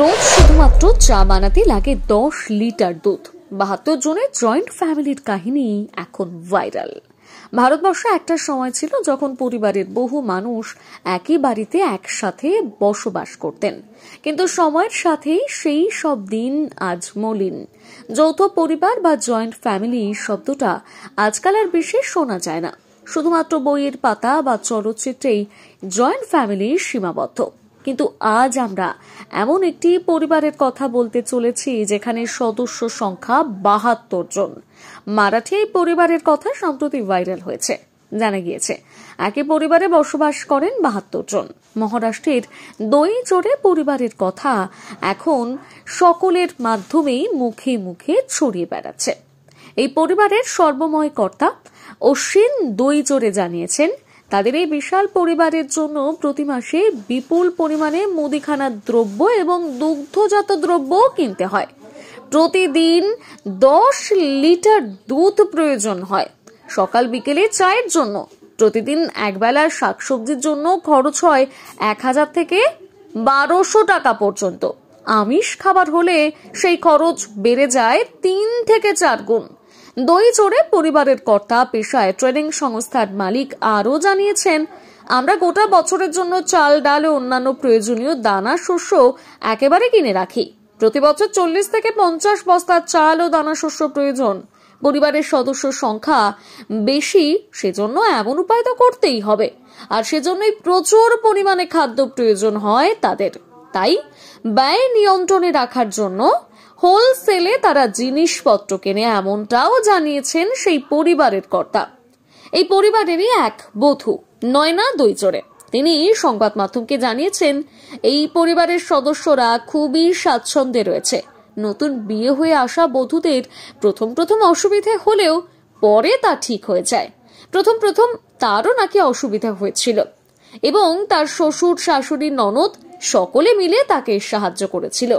রোজ শুধুমাত্র চা বানাতে লাগে দশ লিটার দুধ বাহাত্তর জনের জয়েন্ট ফ্যামিলির কাহিনী এখন ভাইরাল ভারতবর্ষ একটা সময় ছিল যখন পরিবারের বহু মানুষ একই বাড়িতে একসাথে বসবাস করতেন কিন্তু সময়ের সাথে সেই সব দিন আজ মলিন যৌথ পরিবার বা জয়েন্ট ফ্যামিলি শব্দটা আজকাল আর বিশেষ শোনা যায় না শুধুমাত্র বইয়ের পাতা বা চলচ্চিত্রেই জয়েন্ট ফ্যামিলি সীমাবদ্ধ কিন্তু আজ আমরা এমন একটি পরিবারের কথা বলতে চলেছি যেখানে সদস্য সংখ্যা বাহাত্তর জন মারাঠি এই পরিবারের কথা সম্প্রতি ভাইরাল হয়েছে জানা গিয়েছে একই পরিবারে বসবাস করেন বাহাত্তর জন মহারাষ্ট্রের দই চোরে পরিবারের কথা এখন সকলের মাধ্যমেই মুখে মুখে ছড়িয়ে বেড়াচ্ছে এই পরিবারের সর্বময় কর্তা অশ্বিন দই চোরে জানিয়েছেন তাদের এই বিশাল পরিবারের জন্য প্রতি মাসে বিপুল পরিমাণে মুদিখানার দ্রব্য এবং দুগ্ধজাত দ্রব্যও কিনতে হয় প্রতিদিন দশ লিটার দুধ প্রয়োজন হয় সকাল বিকেলে চায়ের জন্য প্রতিদিন একবেলার শাকসবজির জন্য খরচ হয় এক হাজার থেকে বারোশো টাকা পর্যন্ত আমিষ খাবার হলে সেই খরচ বেড়ে যায় তিন থেকে চার গুণ দই চড়ে পরিবারের কর্তা পেশায় ট্রেডিং সংস্থার মালিক আরও জানিয়েছেন আমরা গোটা বছরের জন্য চাল ডাল ও অন্যান্য প্রয়োজনীয় দানা শস্য একেবারে কিনে রাখি প্রতি বছর চল্লিশ থেকে পঞ্চাশ বস্তা চাল ও দানা শস্য প্রয়োজন পরিবারের সদস্য সংখ্যা বেশি সেজন্য এমন উপায় তো করতেই হবে আর সেজন্যই প্রচুর পরিমাণে খাদ্য প্রয়োজন হয় তাদের তাই ব্যয় নিয়ন্ত্রণে রাখার জন্য হোলসেলে তারা জিনিসপত্র কেনে এমনটাও জানিয়েছেন সেই পরিবারের কর্তা এই পরিবারেরই এক বধূ নয়না দইচরে তিনি সংবাদ মাধ্যমকে জানিয়েছেন এই পরিবারের সদস্যরা খুবই স্বাচ্ছন্দ্যে রয়েছে নতুন বিয়ে হয়ে আসা বধূদের প্রথম প্রথম অসুবিধে হলেও পরে তা ঠিক হয়ে যায় প্রথম প্রথম তারও নাকি অসুবিধা হয়েছিল এবং তার শ্বশুর শাশুড়ি ননদ সকলে মিলে তাকে সাহায্য করেছিল